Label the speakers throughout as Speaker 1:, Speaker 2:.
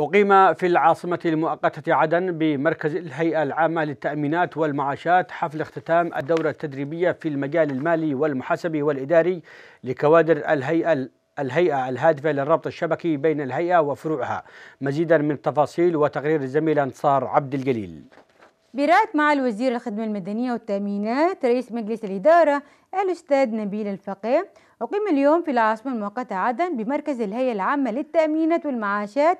Speaker 1: أقيم في العاصمة المؤقتة عدن بمركز الهيئة العامة للتأمينات والمعاشات حفل اختتام الدورة التدريبية في المجال المالي والمحاسبي والإداري لكوادر الهيئة الهيئة الهادفة للربط الشبكي بين الهيئة وفروعها مزيدا من التفاصيل وتقرير الزميل أنصار عبد الجليل
Speaker 2: برعاية مع الوزير الخدمة المدنية والتأمينات رئيس مجلس الإدارة الأستاذ نبيل الفقيه أقيم اليوم في العاصمة المؤقتة عدن بمركز الهيئة العامة للتأمينات والمعاشات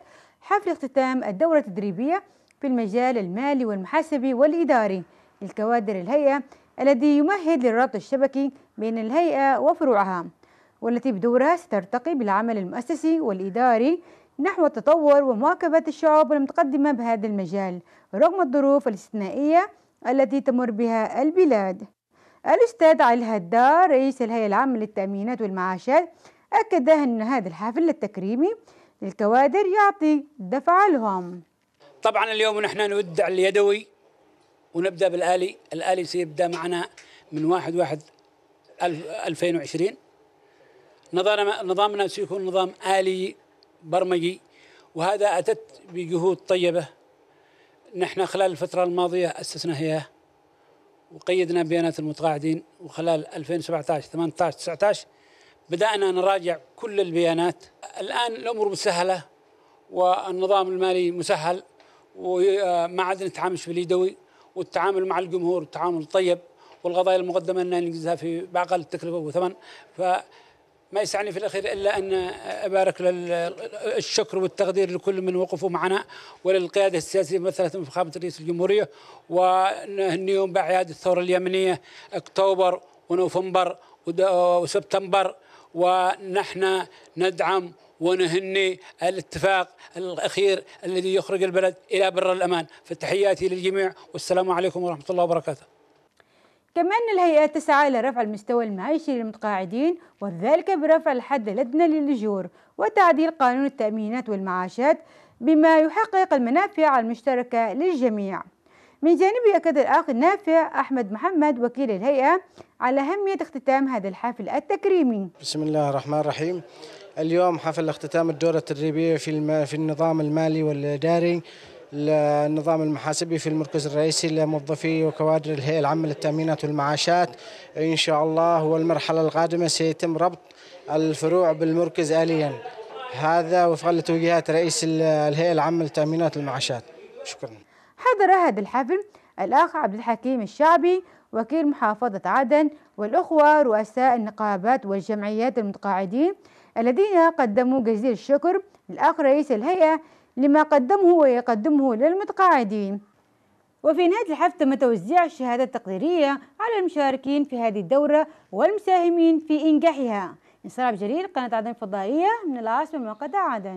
Speaker 2: حفل اختتام الدورة التدريبية في المجال المالي والمحاسبي والإداري لكوادر الهيئة الذي يمهد للربط الشبكي بين الهيئة وفروعها والتي بدورها سترتقي بالعمل المؤسسي والإداري نحو التطور ومواكبة الشعوب المتقدمة بهذا المجال رغم الظروف الاستثنائية التي تمر بها البلاد الأستاذ علي الهدار رئيس الهيئة العامة للتأمينات والمعاشات أكد أن هذا الحفل التكريمي للكوادر يعطي دفع لهم
Speaker 1: طبعا اليوم نحن نودع اليدوي ونبدأ بالآلي الآلي سيبدأ معنا من واحد واحد 2020 نظام نظامنا سيكون نظام آلي برمجي وهذا أتت بجهود طيبة نحن خلال الفترة الماضية أسسنا هي وقيدنا بيانات المتقاعدين وخلال 2017 18 19 بدأنا نراجع كل البيانات الآن الأمور مسهلة والنظام المالي مسهل وما عاد نتعامل باليدوي والتعامل مع الجمهور تعامل طيب والقضايا المقدمة أن ننجزها في بأقل تكلفة وثمن ف ما يسعني في الاخير الا ان ابارك للشكر والتقدير لكل من وقفوا معنا وللقياده السياسيه مثلا فخامه رئيس الجمهوريه ونهنيهم باعياد الثوره اليمنيه اكتوبر ونوفمبر وسبتمبر ونحن ندعم ونهني الاتفاق الأخير الذي يخرج البلد إلى بر الأمان فتحياتي للجميع والسلام عليكم ورحمة الله وبركاته
Speaker 2: كمان الهيئات تسعى إلى رفع المستوى المعيشي للمتقاعدين وذلك برفع الحد الأدنى للأجور وتعديل قانون التأمينات والمعاشات بما يحقق المنافع المشتركة للجميع من جانبه أكد الأخ النافع أحمد محمد وكيل الهيئة على أهمية اختتام هذا الحفل التكريمي
Speaker 3: بسم الله الرحمن الرحيم اليوم حفل اختتام الدورة التدريبية في في النظام المالي والإداري النظام المحاسبي في المركز الرئيسي لموظفي وكوادر الهيئة العامة للتأمينات والمعاشات إن شاء الله والمرحلة القادمة سيتم ربط الفروع بالمركز آليا هذا وفقا لتوجيهات رئيس الهيئة العامة للتأمينات والمعاشات شكرا
Speaker 2: حضر هذا الحفل الأخ عبد الحكيم الشعبي وكيل محافظة عدن والأخوة رؤساء النقابات والجمعيات المتقاعدين الذين قدموا جزيل الشكر للأخ رئيس الهيئة لما قدمه ويقدمه للمتقاعدين وفي نهاية الحفل تم توزيع الشهادات التقديرية على المشاركين في هذه الدورة والمساهمين في إنجاحها انصراب جرير قناة عدن الفضائية من العاصمة مؤقتة عدن